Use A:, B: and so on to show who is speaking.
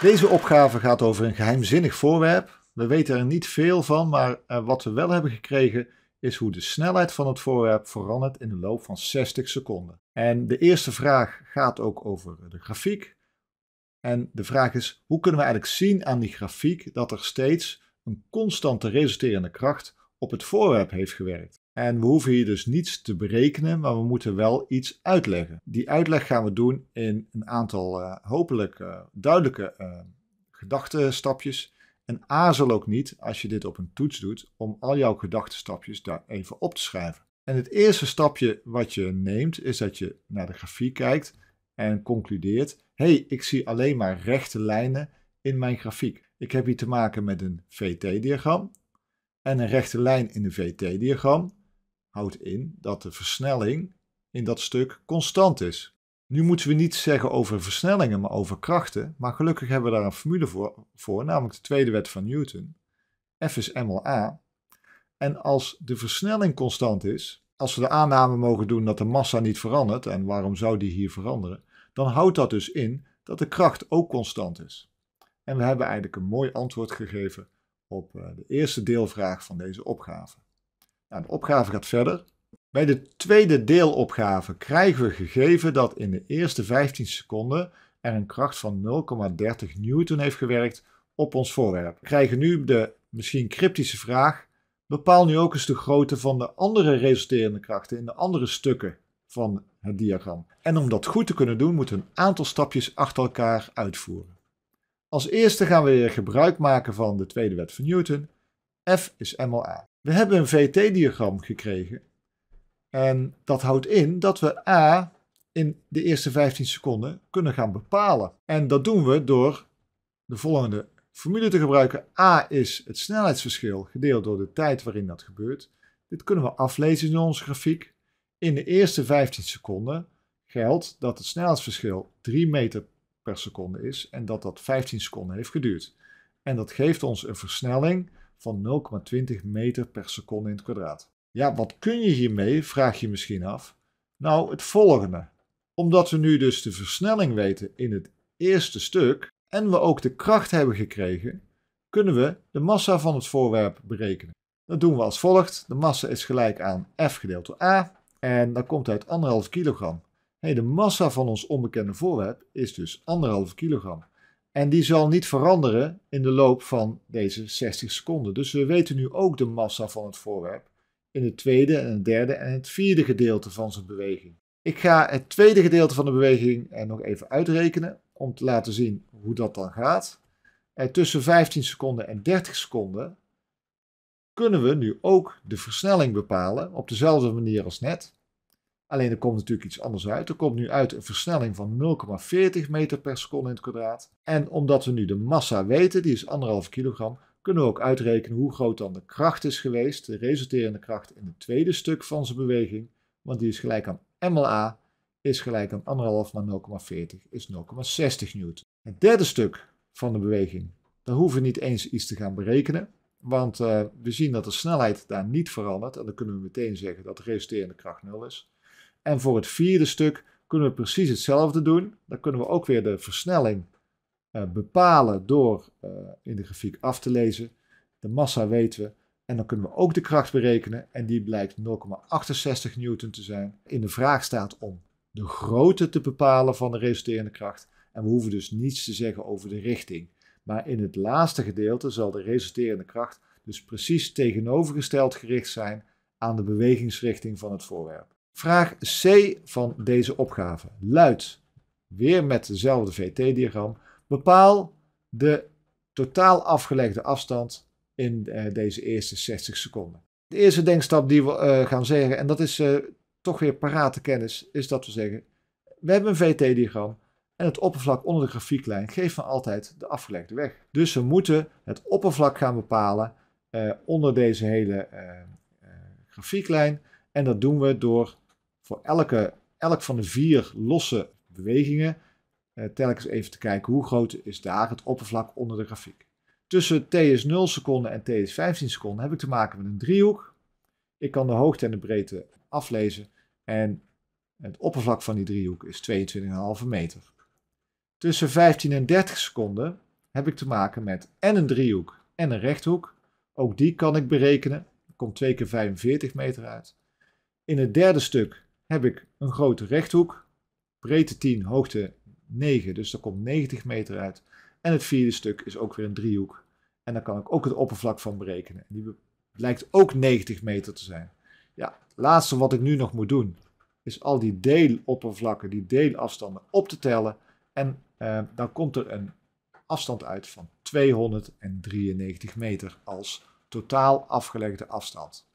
A: Deze opgave gaat over een geheimzinnig voorwerp. We weten er niet veel van, maar eh, wat we wel hebben gekregen is hoe de snelheid van het voorwerp verandert in de loop van 60 seconden. En de eerste vraag gaat ook over de grafiek. En de vraag is, hoe kunnen we eigenlijk zien aan die grafiek dat er steeds een constante resulterende kracht op het voorwerp heeft gewerkt? En we hoeven hier dus niets te berekenen, maar we moeten wel iets uitleggen. Die uitleg gaan we doen in een aantal eh, hopelijk eh, duidelijke uh, eh, gedachtenstapjes. En aarzel ook niet als je dit op een toets doet om al jouw gedachtenstapjes daar even op te schrijven. En het eerste stapje wat je neemt is dat je naar de grafiek kijkt en concludeert: hé, hey, ik zie alleen maar rechte lijnen in mijn grafiek. Ik heb hier te maken met een VT-diagram. En een rechte lijn in de VT-diagram houdt in dat de versnelling in dat stuk constant is. Nu moeten we niet zeggen over versnellingen, maar over krachten. Maar gelukkig hebben we daar een formule voor, namelijk de tweede wet van Newton. F is m a. En als de versnelling constant is, als we de aanname mogen doen dat de massa niet verandert, en waarom zou die hier veranderen, dan houdt dat dus in dat de kracht ook constant is. En we hebben eigenlijk een mooi antwoord gegeven op eh, de eerste deelvraag van deze opgave. Nou, de opgave gaat verder. Bij de tweede deelopgave krijgen we gegeven dat in de eerste 15 seconden er een kracht van 0,30 newton heeft gewerkt op ons voorwerp. We krijgen nu de misschien cryptische vraag, bepaal nu ook eens de grootte van de andere resulterende krachten in de andere stukken van het diagram. En om dat goed te kunnen doen moeten we een aantal stapjes achter elkaar uitvoeren. Als eerste gaan we weer gebruik maken van de tweede wet van Newton F is MLA. We hebben een VT-diagram gekregen. En dat houdt in dat we A in de eerste 15 seconden kunnen gaan bepalen. En dat doen we door de volgende formule te gebruiken. A is het snelheidsverschil gedeeld door de tijd waarin dat gebeurt. Dit kunnen we aflezen in onze grafiek. In de eerste 15 seconden geldt dat het snelheidsverschil 3 meter per seconde is en dat dat 15 seconden heeft geduurd. En dat geeft ons een versnelling van 0,20 meter per seconde in het kwadraat. Ja, wat kun je hiermee, vraag je misschien af. Nou, het volgende. Omdat we nu dus de versnelling weten in het eerste stuk en we ook de kracht hebben gekregen, kunnen we de massa van het voorwerp berekenen. Dat doen we als volgt. De massa is gelijk aan F gedeeld door A en dat komt uit 1,5 kilogram. Hey, de massa van ons onbekende voorwerp is dus 1,5 kilogram. En die zal niet veranderen in de loop van deze 60 seconden. Dus we weten nu ook de massa van het voorwerp in het tweede en het derde en het vierde gedeelte van zijn beweging. Ik ga het tweede gedeelte van de beweging nog even uitrekenen om te laten zien hoe dat dan gaat. En eh, tussen 15 seconden en 30 seconden kunnen we nu ook de versnelling bepalen op dezelfde manier als net. Alleen er komt natuurlijk iets anders uit. Er komt nu uit een versnelling van 0,40 meter per seconde in het kwadraat. En omdat we nu de massa weten, die is 1,5 kilogram, kunnen we ook uitrekenen hoe groot dan de kracht is geweest, de resulterende kracht in het tweede stuk van zijn beweging. Want die is gelijk aan mla, is gelijk aan 1,5 maar 0,40 is 0,60 newton. Het derde stuk van de beweging, daar hoeven we niet eens iets te gaan berekenen. Want eh, we zien dat de snelheid daar niet verandert. En dan kunnen we meteen zeggen dat de resulterende kracht 0 is. En voor het vierde stuk kunnen we precies hetzelfde doen. Dan kunnen we ook weer de versnelling eh, bepalen door eh, in de grafiek af te lezen. De massa weten we. En dan kunnen we ook de kracht berekenen. En die blijkt 0,68 newton te zijn. In de vraag staat om de grootte te bepalen van de resulterende kracht. En we hoeven dus niets te zeggen over de richting. Maar in het laatste gedeelte zal de resulterende kracht dus precies tegenovergesteld gericht zijn aan de bewegingsrichting van het voorwerp. Vraag C van deze opgave luidt, weer met dezelfde VT-diagram, bepaal de totaal afgelegde afstand in eh, deze eerste 60 seconden. De eerste denkstap die we eh, gaan zeggen, en dat is eh, toch weer parate kennis, is dat we zeggen, we hebben een VT-diagram en het oppervlak onder de grafieklijn geeft van altijd de afgelegde weg. Dus we moeten het oppervlak gaan bepalen onder deze hele grafieklijn. En dat doen we door voor elke, elk van de vier losse bewegingen eh, telkens even te kijken hoe groot is daar het oppervlak onder de grafiek. Tussen t is 0 seconden en t is 15 seconden heb ik te maken met een driehoek. Ik kan de hoogte en de breedte aflezen en het oppervlak van die driehoek is 22,5 meter. Tussen 15 en 30 seconden heb ik te maken met en een driehoek en een rechthoek. Ook die kan ik berekenen. komt 2 keer 45 meter uit. In het derde stuk heb ik een grote rechthoek, breedte 10, hoogte 9, dus daar komt 90 meter uit. En het vierde stuk is ook weer een driehoek. En daar kan ik ook het oppervlak van berekenen. Die lijkt ook 90 meter te zijn. Ja, het laatste wat ik nu nog moet doen, is al die deeloppervlakken, die deelafstanden op te tellen. En eh, dan komt er een afstand uit van 293 meter als totaal afgelegde afstand.